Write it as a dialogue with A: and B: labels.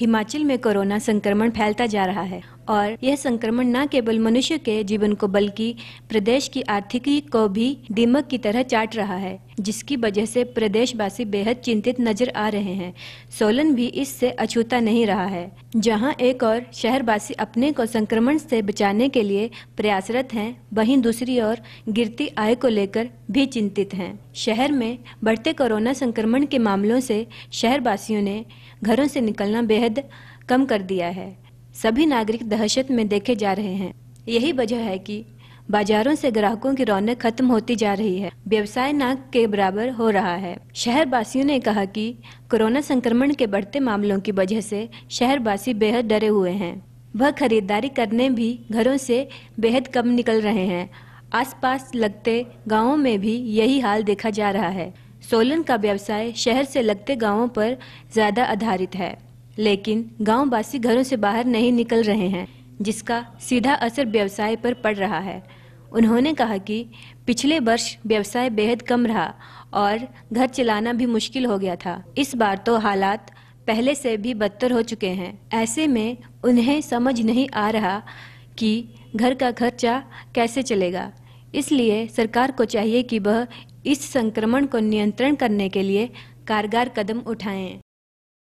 A: हिमाचल में कोरोना संक्रमण फैलता जा रहा है और यह संक्रमण न केवल मनुष्य के जीवन को बल्कि प्रदेश की आर्थिकी को भी दीमक की तरह चाट रहा है जिसकी वजह से प्रदेशवासी बेहद चिंतित नजर आ रहे हैं सोलन भी इससे अछूता नहीं रहा है जहां एक और शहरवासी अपने को संक्रमण से बचाने के लिए प्रयासरत हैं वहीं दूसरी ओर गिरती आय को लेकर भी चिंतित हैं शहर में बढ़ते कोरोना संक्रमण के मामलों से शहरवासियों ने घरों से निकलना बेहद बेहद कम कर दिया है सभी नागरिक दहशत में देखे जा रहे हैं यही वजह है कि बाजारों से ग्राहकों की रौनक खत्म होती जा रही है व्यवसाय नाक के बराबर हो रहा है शहर वासियों ने कहा कि कोरोना संक्रमण के बढ़ते मामलों की वजह से शहरवासी बेहद डरे हुए हैं वह खरीदारी करने भी घरों से बेहद कम निकल रहे हैं आसपास लगते गांवों में भी यही हाल देखा जा रहा है सोलन का व्यवसाय शहर से लगते गांवों पर ज़्यादा आधारित है लेकिन गांववासी घरों से बाहर नहीं निकल रहे हैं जिसका सीधा असर व्यवसाय पर पड़ रहा है उन्होंने कहा कि पिछले वर्ष व्यवसाय बेहद कम रहा और घर चलाना भी मुश्किल हो गया था इस बार तो हालात पहले से भी बदतर हो चुके हैं ऐसे में उन्हें समझ नहीं आ रहा कि घर का खर्चा कैसे चलेगा इसलिए सरकार को चाहिए कि वह इस संक्रमण को नियंत्रण करने के लिए कारगर कदम उठाएं